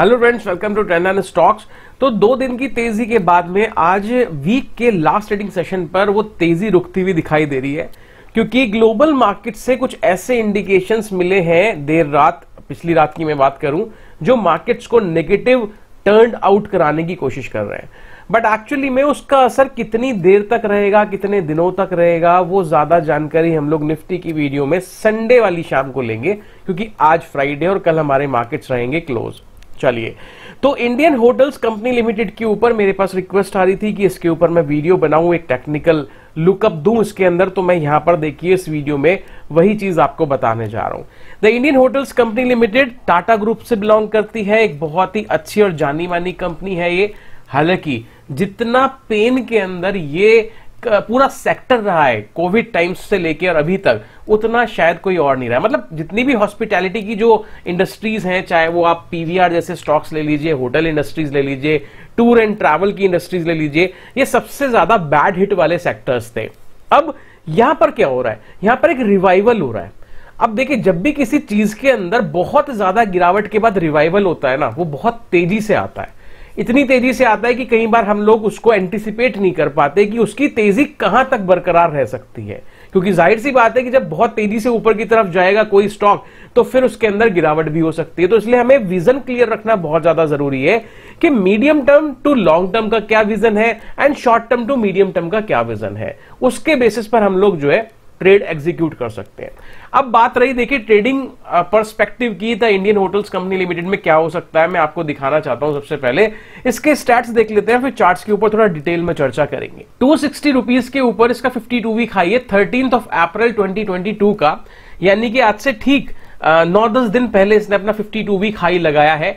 hello friends welcome to trend and stocks तो दो दिन की तेजी के बाद में आज वीक के लास्ट ट्रेडिंग सेशन पर वो तेजी रुकती हुई दिखाई दे रही है क्योंकि ग्लोबल मार्केट से कुछ ऐसे इंडिकेशंस मिले हैं देर रात पिछली रात की मैं बात करूं जो मार्केट्स को नेगेटिव टर्न आउट कराने की कोशिश कर रहे हैं बट एक्चुअली में उसका असर कितनी देर तक रहेगा कितने दिनों तक रहेगा वो ज्यादा जानकारी हम लोग निफ्टी की वीडियो में संडे वाली शाम को लेंगे क्योंकि आज फ्राइडे और कल हमारे मार्केट्स रहेंगे क्लोज चलिए तो इंडियन होटल्स कंपनी लिमिटेड के ऊपर मेरे पास रिक्वेस्ट आ रही थी कि इसके ऊपर मैं वीडियो बनाऊं एक टेक्निकल लुकअप दूं इसके अंदर तो मैं यहां पर देखिए इस वीडियो में वही चीज आपको बताने जा रहा हूं the Indian Hotels Company Limited Tata group से बिलोंग करती है एक बहुत ही अच्छी और जानी मानी कंपनी है ये हालांकि जितना पेन के अंदर ये पूरा सेक्टर रहा है कोविड टाइम्स से लेके और अभी तक उतना शायद कोई और नहीं रहा मतलब जितनी भी हॉस्पिटैलिटी की जो इंडस्ट्रीज हैं चाहे वो आप पीवीआर जैसे स्टॉक्स ले लीजिए होटल इंडस्ट्रीज ले लीजिए टूर एंड ट्रैवल की इंडस्ट्रीज ले लीजिए ये सबसे ज्यादा बैड हिट वाले सेक्टर्स थे अब यहां पर क्या हो रहा है यहां पर एक रिवाइवल हो रहा है अब देखिए जब भी किसी चीज के अंदर बहुत ज्यादा गिरावट के बाद रिवाइवल होता है ना वो बहुत तेजी से आता है इतनी तेजी से आता है कि कई बार हम लोग उसको एंटिसिपेट नहीं कर पाते कि उसकी तेजी कहां तक बरकरार रह सकती है क्योंकि जाहिर सी बात है कि जब बहुत तेजी से ऊपर की तरफ जाएगा कोई स्टॉक तो फिर उसके अंदर गिरावट भी हो सकती है तो इसलिए हमें विजन क्लियर रखना बहुत ज्यादा जरूरी है कि medium term to long term का क्या विजन है and short term to medium term का क्या विजन है उसके बेसिस पर हम लोग जो है ट्रेड एग्जीक्यूट कर सकते हैं अब बात रही देखिए ट्रेडिंग परस्पेक्टिव की the Indian Hotels Company Limited में क्या हो सकता है मैं आपको दिखाना चाहता हूं सबसे पहले इसके स्टैट्स देख लेते हैं फिर चार्ट्स के ऊपर थोड़ा डिटेल में चर्चा करेंगे टू सिक्सटी के ऊपर इसका फिफ्टी टू वीक हाई है थर्टीन ऑफ अप्रैल ट्वेंटी का यानी कि आज से ठीक नौ दस दिन पहले इसने अपना फिफ्टी टू वीक हाई लगाया है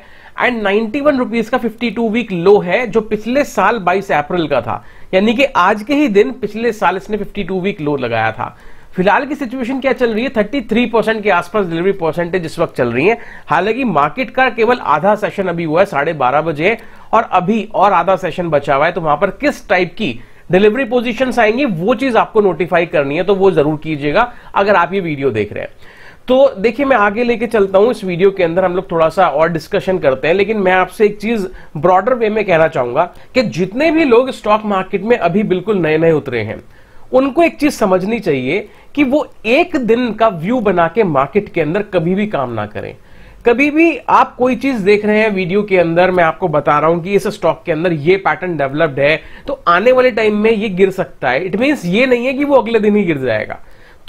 एंड नाइनटी वन रुपीज का फिफ्टी टू वीक लो है जो पिछले साल बाईस अप्रैल का था यानी कि आज के ही दिन पिछले साल इसने फिफ्टी टू वीक लो लगाया था फिलहाल की सिचुएशन क्या चल रही है थर्टी थ्री परसेंट के आसपास डिलीवरी परसेंटेज इस वक्त चल रही है हालांकि मार्केट का केवल आधा सेशन अभी हुआ है साढ़े बारह बजे और अभी और आधा सेशन बचा हुआ है तो वहां पर किस टाइप की डिलीवरी पोजिशन आएंगी वो चीज आपको नोटिफाई करनी है तो वो जरूर कीजिएगा अगर आप ये वीडियो देख रहे हैं तो देखिए मैं आगे लेके चलता हूं इस वीडियो के अंदर हम लोग थोड़ा सा और डिस्कशन करते हैं लेकिन मैं आपसे एक चीज ब्रॉडर वे में कहना चाहूंगा कि जितने भी लोग स्टॉक मार्केट में अभी बिल्कुल नए नए उतरे हैं उनको एक चीज समझनी चाहिए कि वो एक दिन का व्यू बना के मार्केट के अंदर कभी भी काम ना करें कभी भी आप कोई चीज देख रहे हैं वीडियो के अंदर मैं आपको बता रहा हूं कि इस स्टॉक के अंदर ये पैटर्न डेवलप्ड है तो आने वाले टाइम में ये गिर सकता है इट मीन्स ये नहीं है कि वो अगले दिन ही गिर जाएगा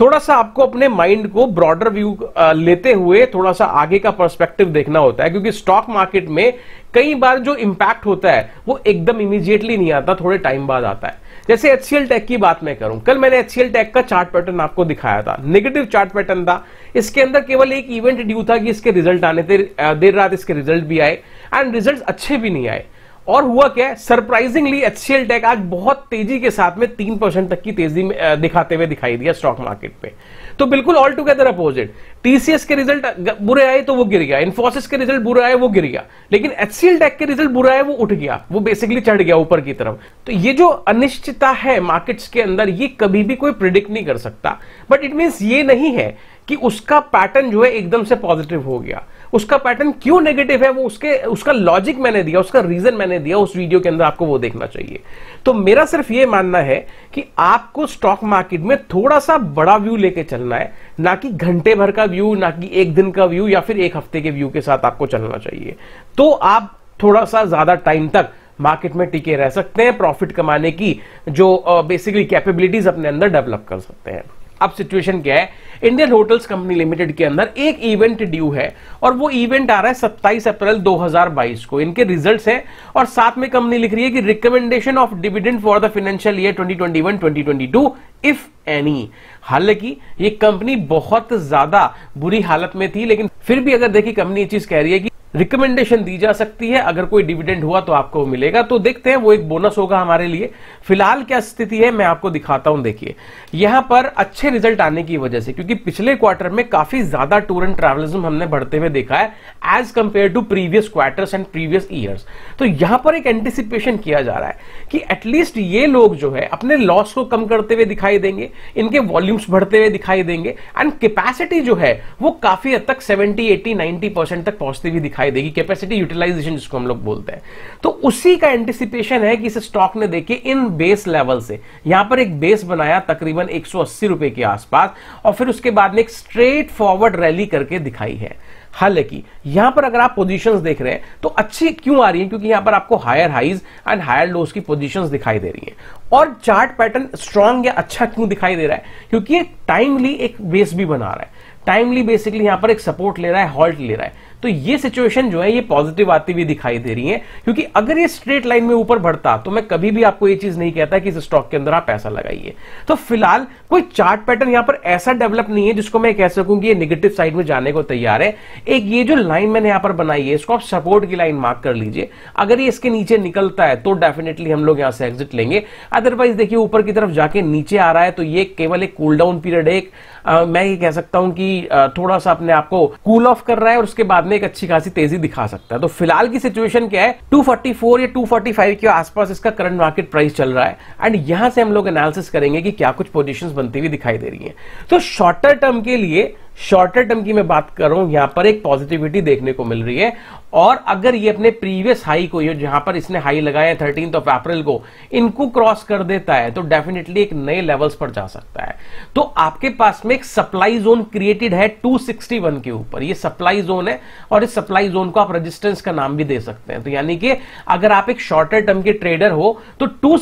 थोड़ा सा आपको अपने माइंड को ब्रॉडर व्यू लेते हुए थोड़ा सा आगे का पर्सपेक्टिव देखना होता है क्योंकि स्टॉक मार्केट में कई बार जो इम्पैक्ट होता है वो एकदम इमीजिएटली नहीं आता थोड़े टाइम बाद आता है जैसे एच टेक की बात मैं करूं कल मैंने एच टेक का चार्ट पैटर्न आपको दिखाया था नेगेटिव चार्ट पैटर्न था इसके अंदर केवल एक इवेंट ड्यू था कि इसके रिजल्ट आने थे देर रात इसके रिजल्ट भी आए एंड रिजल्ट अच्छे भी नहीं आए और हुआ क्या सरप्राइजिंगली एच एचसीएल टेक आज बहुत तेजी के साथ में तीन परसेंट तक की तेजी में दिखाते हुए दिखाई दिया स्टॉक मार्केट पे तो बिल्कुल ऑल टुगेदर अपोजिट टीसीएस के रिजल्ट बुरे आए तो वो गिर गया इन्फोसिस के रिजल्ट बुरे आए वो गिर गया लेकिन एच एचसीएल टेक के रिजल्ट बुरा आए वो उठ गया वो बेसिकली चढ़ गया ऊपर की तरफ तो ये जो अनिश्चितता है मार्केट्स के अंदर ये कभी भी कोई प्रिडिक्ट नहीं कर सकता बट इट मीन्स ये नहीं है कि उसका पैटर्न जो है एकदम से पॉजिटिव हो गया उसका पैटर्न क्यों नेगेटिव है वो उसके उसका लॉजिक मैंने दिया उसका रीजन मैंने दिया उस वीडियो के अंदर आपको वो देखना चाहिए तो मेरा सिर्फ ये मानना है कि आपको स्टॉक मार्केट में थोड़ा सा बड़ा व्यू लेके चलना है ना कि घंटे भर का व्यू ना कि एक दिन का व्यू या फिर एक हफ्ते के व्यू के साथ आपको चलना चाहिए तो आप थोड़ा सा ज्यादा टाइम तक मार्केट में टिके रह सकते हैं प्रॉफिट कमाने की जो बेसिकली कैपेबिलिटीज अपने अंदर डेवलप कर सकते हैं अब सिचुएशन क्या है इंडियन होटल्स कंपनी लिमिटेड के अंदर एक इवेंट ड्यू है और वो इवेंट आ रहा है 27 अप्रैल 2022 को इनके रिजल्ट्स हैं और साथ में कंपनी लिख रही है कि recommendation of dividend for the financial year 2021 2022 if any हालांकि ये कंपनी बहुत ज्यादा बुरी हालत में थी लेकिन फिर भी अगर देखिए कंपनी ये चीज कह रही है कि रिकमेंडेशन दी जा सकती है अगर कोई डिविडेंड हुआ तो आपको मिलेगा तो देखते हैं वो एक बोनस होगा हमारे लिए फिलहाल क्या स्थिति है मैं आपको दिखाता हूं देखिए यहां पर अच्छे रिजल्ट आने की वजह से क्योंकि पिछले क्वार्टर में काफी ज्यादा टूर एंड ट्रेवलिज्म हमने बढ़ते हुए देखा है as compare to previous quarters and previous years तो यहां पर एक एंटिसिपेशन किया जा रहा है कि एटलीस्ट ये लोग जो है अपने लॉस को कम करते हुए दिखाई देंगे इनके वॉल्यूम्स बढ़ते हुए दिखाई देंगे एंड कैपेसिटी जो है वो काफी हद तक सेवेंटी एटी नाइनटी परसेंट तक पहुंचती हुई दिखाई दिखाई देगी कैपेसिटी यूटिलाइजेशन जिसको हम लोग बोलते हैं तो उसी का एंटिसिपेशन है कि इस स्टॉक ने देखिए इन बेस लेवल से यहां पर एक बेस बनाया तकरीबन एक रुपए के आसपास और फिर उसके बाद में एक स्ट्रेट फॉरवर्ड रैली करके दिखाई है हालांकि यहां पर अगर आप पोजीशंस देख रहे हैं तो अच्छी क्यों आ रही है क्योंकि यहां पर आपको higher highs and higher lows की पोजीशंस दिखाई दे रही हैं और चार्ट पैटर्न स्ट्रांग या अच्छा क्यों दिखाई दे रहा है क्योंकि टाइमली एक बेस भी बना रहा है टाइमली बेसिकली यहां पर एक सपोर्ट ले रहा है हॉल्ट ले रहा है तो ये सिचुएशन जो है ये पॉजिटिव आती हुई दिखाई दे रही है क्योंकि अगर ये स्ट्रेट लाइन में ऊपर बढ़ता तो मैं कभी भी आपको ये चीज नहीं कहता कि इस स्टॉक के अंदर आप पैसा लगाइए तो फिलहाल कोई चार्ट पैटर्न यहां पर ऐसा डेवलप नहीं है जिसको मैं कह सकूं कि ये निगेटिव साइड में जाने को तैयार है एक ये जो लाइन मैंने यहां पर बनाई है इसको आप सपोर्ट की लाइन मार्क कर लीजिए अगर ये इसके नीचे निकलता है तो डेफिनेटली हम लोग यहां से एग्जिट लेंगे अदरवाइज देखिए ऊपर की तरफ जाके नीचे आ रहा है तो ये केवल एक कूल डाउन पीरियड है मैं ये कह सकता हूं कि थोड़ा सा अपने आप को कूल ऑफ कर रहा है और उसके बाद में एक अच्छी खासी तेजी दिखा सकता है तो फिलहाल की सिचुएशन क्या है 244 या 245 के आसपास इसका करंट मार्केट प्राइस चल रहा है एंड यहां से हम लोग एनालिसिस करेंगे कि क्या कुछ पोजिशन बनती हुई दिखाई दे रही है तो शॉर्टर टर्म के लिए शॉर्टर टर्म की मैं बात करूं यहां पर एक पॉजिटिविटी देखने को मिल रही है और अगर ये अपने प्रीवियस हाई को ये जहां पर इसने हाई लगाया थर्टीन ऑफ अप्रैल को इनको क्रॉस कर देता है तो डेफिनेटली एक नए लेवल्स पर जा सकता है तो आपके पास में एक सप्लाई जोन क्रिएटेड है 261 के ऊपर ये सप्लाई जोन है और इस सप्लाई जोन को आप रजिस्टेंस का नाम भी दे सकते हैं तो यानी कि अगर आप एक शॉर्टर टर्म के ट्रेडर हो तो टू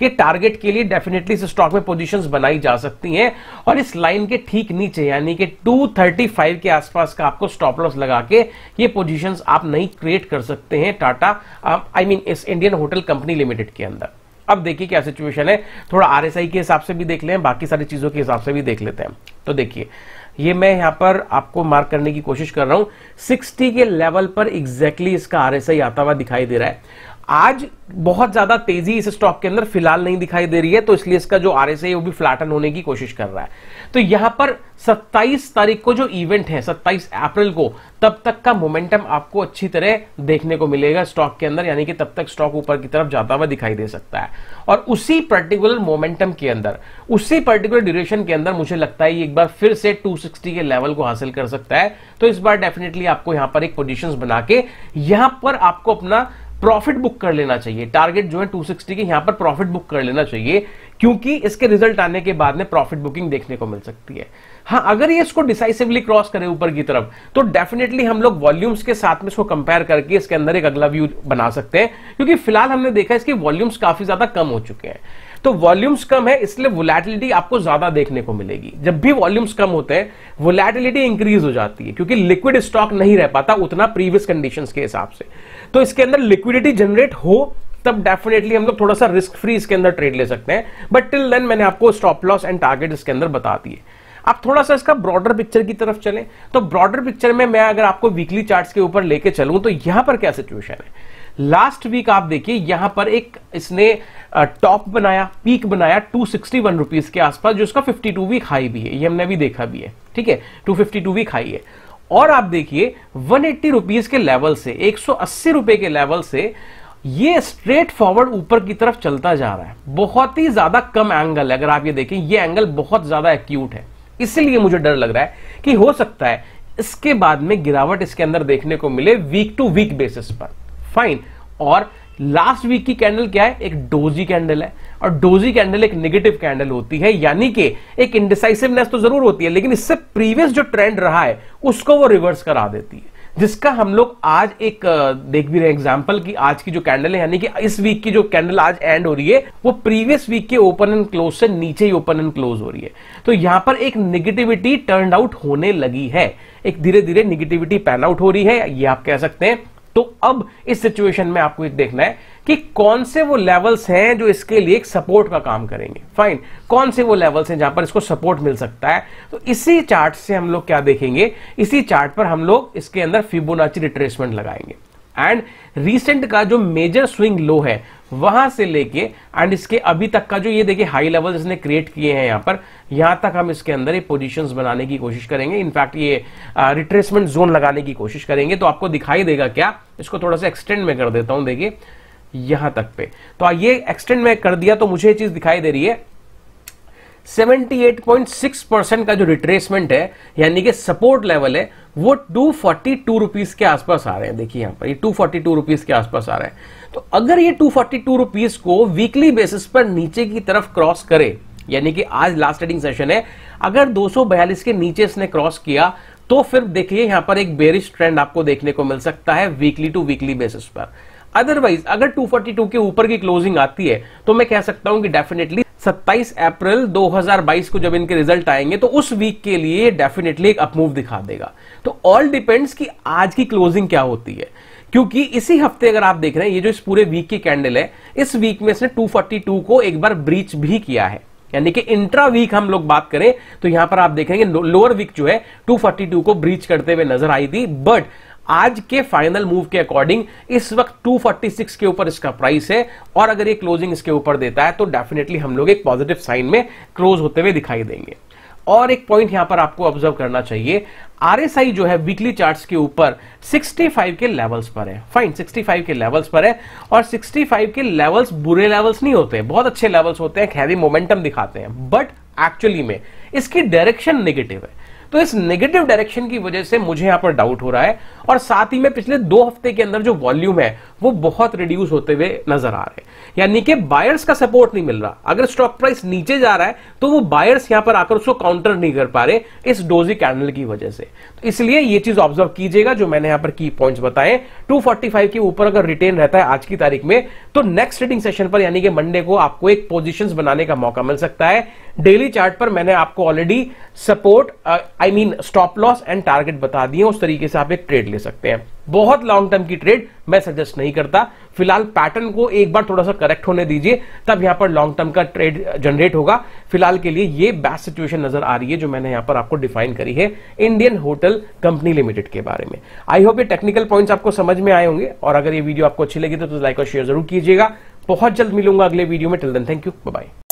के टारगेट के लिए डेफिनेटली इस स्टॉक में पोजीशंस बनाई जा सकती हैं और इस लाइन के ठीक नीचे यानी कि 235 के आसपास का आपको स्टॉप लॉस लगा के ये पोजीशंस आप नहीं क्रिएट कर सकते हैं टाटा आई मीन इस इंडियन होटल कंपनी लिमिटेड के अंदर अब देखिए क्या सिचुएशन है थोड़ा आरएसआई के हिसाब से भी देख ले बाकी सारी चीजों के हिसाब से भी देख लेते हैं तो देखिए ये मैं यहां पर आपको मार्क करने की कोशिश कर रहा हूं 60 के लेवल पर एग्जैक्टली exactly इसका आरएसआई आता हुआ दिखाई दे रहा है आज बहुत ज्यादा तेजी इस स्टॉक के अंदर फिलहाल नहीं दिखाई दे रही है तो इसलिए इसका जो आरएसए है वो भी फ्लैटन होने की कोशिश कर रहा है तो यहां पर 27 तारीख को जो इवेंट है 27 अप्रैल को तब तक का मोमेंटम आपको अच्छी तरह देखने को मिलेगा स्टॉक के अंदर यानी कि तब तक स्टॉक ऊपर की तरफ जाता हुआ दिखाई दे सकता है और उसी पर्टिकुलर मोमेंटम के अंदर उसी पर्टिकुलर ड्यूरेशन के अंदर मुझे लगता है एक बार फिर से 260 के लेवल को हासिल कर सकता है तो इस बार डेफिनेटली आपको यहां पर एक पोजिशन बना के यहां पर आपको अपना प्रॉफिट बुक कर लेना चाहिए टारगेट जो है 260 के यहां पर प्रॉफिट बुक कर लेना चाहिए क्योंकि इसके रिजल्ट आने के बाद में प्रॉफिट बुकिंग देखने को मिल सकती है हाँ अगर ये इसको डिसाइसिवली क्रॉस करे ऊपर की तरफ तो डेफिनेटली हम लोग वॉल्यूम्स के साथ में इसको कंपेयर करके इसके अंदर एक अगला व्यू बना सकते हैं क्योंकि फिलहाल हमने देखा इसके वॉल्यूम्स काफी ज्यादा कम हो चुके हैं तो वॉल्यूम्स कम है इसलिए वोलेटिलिटी आपको ज्यादा देखने को मिलेगी जब भी वॉल्यूम्स कम होते हैं वोलेटिलिटी इंक्रीज हो जाती है क्योंकि लिक्विड स्टॉक नहीं रह पाता उतना प्रीवियस कंडीशन के हिसाब से तो इसके अंदर लिक्विडिटी जनरेट हो तब डेफिनेटली हम लोग थोड़ा सा रिस्क फ्री इसके अंदर ट्रेड ले सकते हैं बट टिल देन मैंने आपको स्टॉप लॉस एंड टारगेट इसके अंदर बता दिए आप थोड़ा सा इसका ब्रॉडर पिक्चर की तरफ चलें तो ब्रॉडर पिक्चर में मैं अगर आपको वीकली चार्ट्स के ऊपर लेके चलूं तो यहां पर क्या सिचुएशन है लास्ट वीक आप देखिए यहां पर एक इसने टॉप बनाया पीक बनाया टू सिक्सटी वन रुपीज के आसपास जो इसका फिफ्टी टू वीक हाई भी है ये हमने भी देखा भी है ठीक है two fifty two week high है और आप देखिए वन एट्टी रुपीज के लेवल से एक सौ अस्सी रुपए के लेवल से ये स्ट्रेट फॉरवर्ड ऊपर की तरफ चलता जा रहा है बहुत ही ज्यादा कम एंगल है अगर आप ये देखें ये एंगल बहुत ज्यादा एक्यूट है इसलिए मुझे डर लग रहा है कि हो सकता है इसके बाद में गिरावट इसके अंदर देखने को मिले वीक टू वीक बेसिस पर फाइन और लास्ट वीक की कैंडल क्या है एक डोजी कैंडल है और डोजी कैंडल एक नेगेटिव कैंडल होती है यानी कि एक इंडिसाइसिवनेस तो जरूर होती है लेकिन इससे प्रीवियस जो ट्रेंड रहा है उसको वो रिवर्स करा देती है जिसका हम लोग आज एक देख भी रहे हैं एग्जाम्पल की आज की जो कैंडल है यानी कि इस वीक की जो कैंडल आज एंड हो रही है वो प्रीवियस वीक के ओपन एंड क्लोज से नीचे ही ओपन एंड क्लोज हो रही है तो यहां पर एक नेगेटिविटी टर्न आउट होने लगी है एक धीरे धीरे निगेटिविटी पैन आउट हो रही है ये आप कह सकते हैं तो अब इस सिचुएशन में आपको एक देखना है कि कौन से वो लेवल्स हैं जो इसके लिए एक सपोर्ट का काम करेंगे फाइन कौन से वो लेवल्स हैं जहां पर इसको सपोर्ट मिल सकता है तो इसी चार्ट से हम लोग क्या देखेंगे इसी चार्ट पर हम लोग इसके अंदर फिबोनाची रिट्रेसमेंट लगाएंगे एंड रिसेंट का जो मेजर स्विंग लो है वहां से लेके एंड इसके अभी तक का जो ये देखिए हाई लेवल इसने क्रिएट किए हैं यहां पर यहां तक हम इसके अंदर ये पोजीशंस बनाने की कोशिश करेंगे इनफैक्ट ये रिट्रेसमेंट जोन लगाने की कोशिश करेंगे तो आपको दिखाई देगा क्या इसको थोड़ा सा एक्सटेंड में कर देता हूं देखिए यहां तक पे तो ये एक्सटेंड में कर दिया तो मुझे ये चीज दिखाई दे रही है 78.6 परसेंट का जो रिट्रेसमेंट है यानी कि सपोर्ट लेवल है वो टू फोर्टी टू रुपीज के आसपास आ रहे हैं देखिए यहां पर ये 242 फोर्टी रुपीज के आसपास आ रहे हैं तो अगर ये टू फोर्टी टू रुपीज को वीकली बेसिस पर नीचे की तरफ क्रॉस करे यानी कि आज लास्ट ट्रेडिंग सेशन है अगर 242 के नीचे इसने क्रॉस किया तो फिर देखिए यहां पर एक बेरिश ट्रेंड आपको देखने को मिल सकता है वीकली टू वीकली बेसिस पर अदरवाइज अगर 242 के ऊपर की क्लोजिंग आती है तो मैं कह सकता हूं कि डेफिनेटली 27 अप्रैल 2022 को जब इनके रिजल्ट आएंगे तो उस वीक के लिए डेफिनेटली एक अपमूव दिखा देगा तो ऑल डिपेंड्स कि आज की क्लोजिंग क्या होती है क्योंकि इसी हफ्ते अगर आप देख रहे हैं ये जो इस पूरे वीक की कैंडल है इस वीक में इसने 242 को एक बार ब्रीच भी किया है यानी कि इंट्रा वीक हम लोग बात करें तो यहां पर आप देखेंगे लोअर वीक जो है 242 को ब्रीच करते हुए नजर आई थी बट आज के फाइनल मूव के अकॉर्डिंग इस वक्त 246 के ऊपर इसका प्राइस है और अगर ये क्लोजिंग इसके ऊपर देता है तो डेफिनेटली हम लोग एक पॉजिटिव साइन में क्लोज होते हुए दिखाई देंगे और एक पॉइंट यहां पर आपको ऑब्जर्व करना चाहिए आरएसआई जो है वीकली चार्ट्स के ऊपर 65 के लेवल्स पर है फाइन 65 के लेवल्स पर है और 65 के लेवल्स बुरे लेवल्स नहीं होते बहुत अच्छे लेवल्स होते हैं हैवी मोमेंटम दिखाते हैं बट एक्चुअली में इसकी डायरेक्शन नेगेटिव है तो इस नेगेटिव डायरेक्शन की वजह से मुझे यहां पर डाउट हो रहा है और साथ ही में पिछले दो हफ्ते के अंदर जो वॉल्यूम है वो बहुत रिड्यूस होते हुए नजर आ रहे हैं यानी कि बायर्स का सपोर्ट नहीं मिल रहा अगर स्टॉक प्राइस नीचे जा रहा है तो वो बायर्स यहां पर आकर उसको काउंटर नहीं कर पा रहे इस डोजी कैंडल की वजह से तो इसलिए ये चीज ऑब्जर्व कीजिएगा जो मैंने यहां पर की पॉइंट्स बताए 245 के ऊपर अगर रिटेन रहता है आज की तारीख में तो नेक्स्ट ट्रेडिंग सेशन पर यानी कि मंडे को आपको एक पोजिशन बनाने का मौका मिल सकता है डेली चार्ट पर मैंने आपको already support I mean stop loss and target बता दिए उस तरीके से आप एक ट्रेड ले सकते हैं बहुत लॉन्ग टर्म की ट्रेड मैं सजेस्ट नहीं करता फिलहाल पैटर्न को एक बार थोड़ा सा करेक्ट होने दीजिए तब यहां पर लॉन्ग टर्म का ट्रेड जनरेट uh, होगा फिलहाल के लिए ये बेस्ट सिचुएशन नजर आ रही है जो मैंने यहां पर आपको डिफाइन करी है इंडियन होटल कंपनी लिमिटेड के बारे में आई होप ये टेक्निकल पॉइंट्स आपको समझ में आए होंगे और अगर ये वीडियो आपको अच्छी लगी तो, लाइक तो और शेयर जरूर कीजिएगा बहुत जल्द मिलूंगा अगले वीडियो में till then thank you bye